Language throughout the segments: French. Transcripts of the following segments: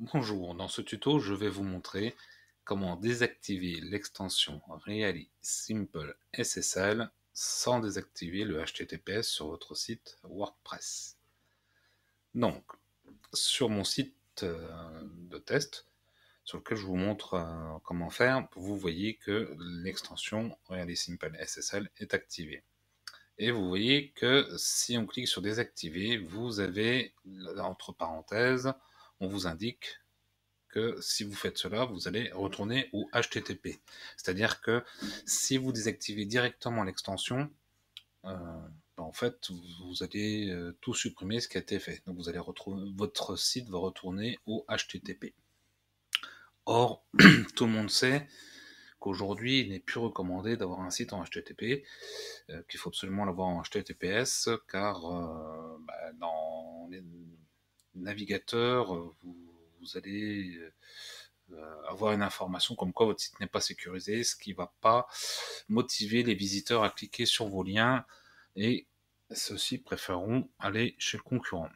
Bonjour, dans ce tuto, je vais vous montrer comment désactiver l'extension Really Simple SSL sans désactiver le HTTPS sur votre site WordPress. Donc, sur mon site euh, de test, sur lequel je vous montre euh, comment faire, vous voyez que l'extension Really Simple SSL est activée. Et vous voyez que si on clique sur désactiver, vous avez entre parenthèses on vous indique que si vous faites cela, vous allez retourner au HTTP. C'est-à-dire que si vous désactivez directement l'extension, euh, ben, en fait, vous allez euh, tout supprimer ce qui a été fait. Donc vous allez retrouver votre site va retourner au HTTP. Or, tout le monde sait qu'aujourd'hui, il n'est plus recommandé d'avoir un site en HTTP, euh, qu'il faut absolument l'avoir en HTTPS, car ben, dans les, navigateur, euh, vous, allez euh, euh, avoir une information comme quoi votre site n'est pas sécurisé, ce qui ne va pas motiver les visiteurs à cliquer sur vos liens et ceux-ci préféreront aller chez le concurrent.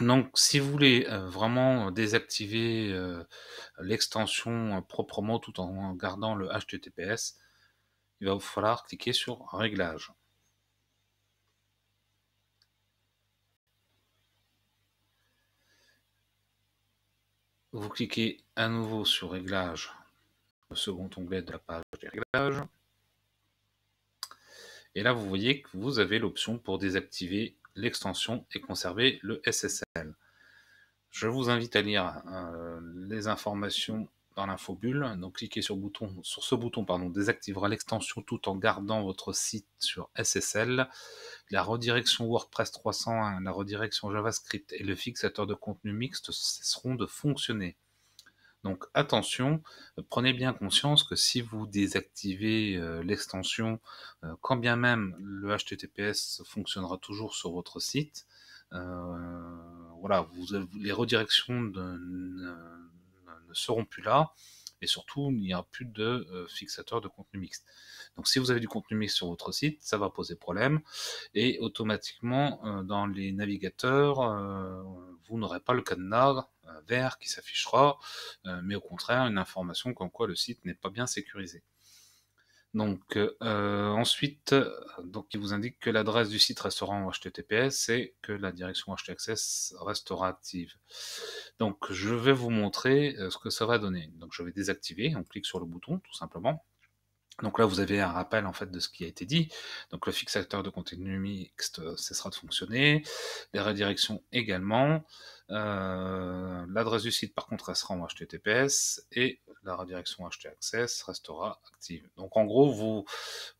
Donc si vous voulez vraiment désactiver l'extension proprement tout en gardant le HTTPS, il va vous falloir cliquer sur Réglages. Vous cliquez à nouveau sur Réglages, le second onglet de la page des réglages. Et là, vous voyez que vous avez l'option pour désactiver l'extension et conserver le SSL. Je vous invite à lire euh, les informations dans l'infobulle. Donc cliquez sur, bouton, sur ce bouton, pardon, désactivera l'extension tout en gardant votre site sur SSL. La redirection WordPress 301, hein, la redirection JavaScript et le fixateur de contenu mixte cesseront de fonctionner. Donc attention, euh, prenez bien conscience que si vous désactivez euh, l'extension, euh, quand bien même le HTTPS fonctionnera toujours sur votre site, voilà, vous, les redirections de, seront plus là. Et surtout, il n'y a plus de euh, fixateur de contenu mixte. Donc si vous avez du contenu mixte sur votre site, ça va poser problème. Et automatiquement, euh, dans les navigateurs, euh, vous n'aurez pas le cadenas vert qui s'affichera, mais au contraire, une information comme quoi le site n'est pas bien sécurisé. Donc ensuite, donc qui vous indique que l'adresse du site restera en HTTPS et que la direction HTTPS restera active. Donc je vais vous montrer euh, ce que ça va donner. Donc je vais désactiver, on clique sur le bouton tout simplement. Donc là, vous avez un rappel en fait de ce qui a été dit. Donc le fixateur de contenu mixte euh, cessera de fonctionner, les redirections également. Euh, l'adresse du site, par contre, restera en HTTPS et la redirection access restera active. Donc en gros, vos,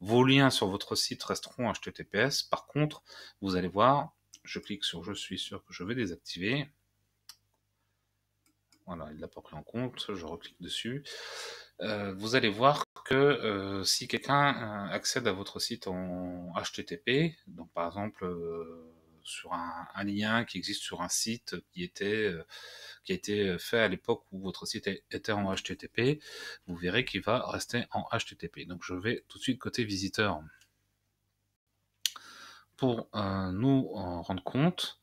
vos liens sur votre site resteront HTTPS. Par contre, vous allez voir, je clique sur je suis sûr que je vais désactiver. Voilà, il l'a pas pris en compte, je reclique dessus. Euh, vous allez voir que euh, si quelqu'un euh, accède à votre site en HTTP, donc par exemple sur un, lien qui existe sur un site qui était euh, qui a été fait à l'époque où votre site était en HTTP, vous verrez qu'il va rester en HTTP. Donc je vais tout de suite côté visiteur. Pour euh, nous en rendre compte,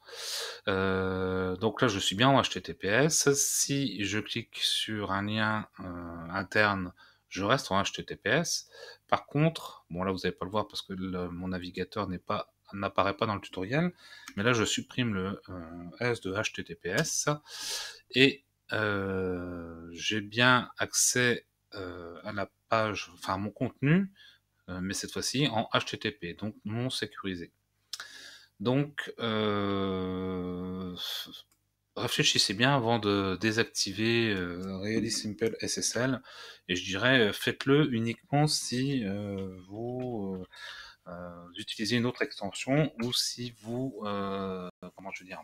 euh, donc là je suis bien en HTTPS. Si je clique sur un lien interne, je reste en HTTPS. Par contre, bon là vous n'allez pas le voir parce que mon navigateur n'est pas n'apparaît pas dans le tutoriel, mais là je supprime le euh, S de HTTPS et euh, j'ai bien accès euh, à la page, enfin à mon contenu, mais cette fois-ci en HTTP, donc non sécurisé. Donc réfléchissez bien avant de désactiver Really Simple SSL et je dirais faites-le uniquement si vous euh, utilisez une autre extension ou si vous, euh, comment je veux dire,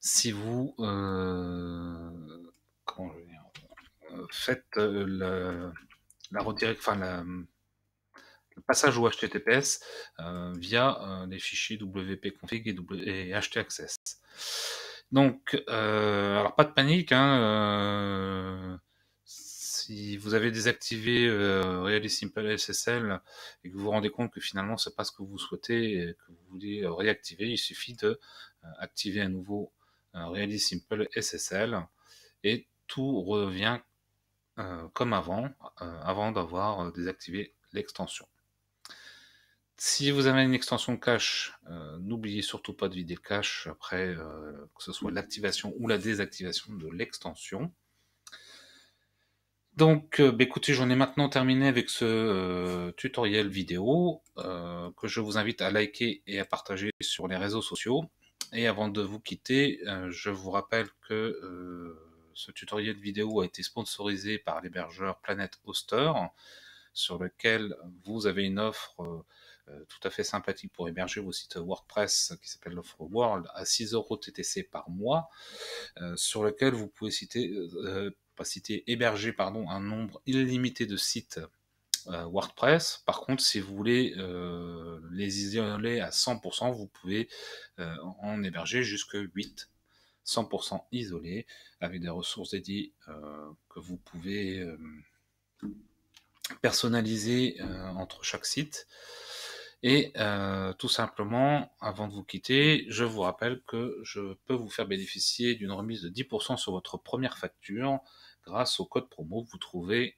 si vous, euh, comment je veux dire, faites le, la redirect, le passage au HTTPS via les fichiers wp-config et, htaccess. Donc, alors pas de panique, hein, si vous avez désactivé euh, Real Simple SSL et que vous vous rendez compte que finalement ce n'est pas ce que vous souhaitez et que vous voulez euh, réactiver, il suffit de euh, activer à nouveau Reality Simple SSL et tout revient comme avant, avant d'avoir désactivé l'extension. Si vous avez une extension cache, n'oubliez surtout pas de vider le cache après que ce soit l'activation ou la désactivation de l'extension. Donc, euh, bah, écoutez, j'en ai maintenant terminé avec ce euh, tutoriel vidéo euh, que je vous invite à liker et à partager sur les réseaux sociaux. Et avant de vous quitter, je vous rappelle que ce tutoriel vidéo a été sponsorisé par l'hébergeur Planet Hoster, sur lequel vous avez une offre tout à fait sympathique pour héberger vos sites WordPress qui s'appelle l'offre World à 6 euros TTC par mois, sur lequel vous pouvez citer, héberger pardon, un nombre illimité de sites euh, WordPress. Par contre, si vous voulez euh, les isoler à 100%, vous pouvez euh, en héberger jusque 8. 100% isolés avec des ressources dédiées que vous pouvez personnaliser entre chaque site. Et tout simplement, avant de vous quitter, je vous rappelle que je peux vous faire bénéficier d'une remise de 10% sur votre première facture grâce au code promo vous trouvez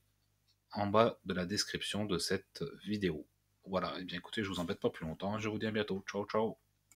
en bas de la description de cette vidéo. Voilà, et eh bien écoutez, je vous embête pas plus longtemps, je vous dis à bientôt. Ciao ciao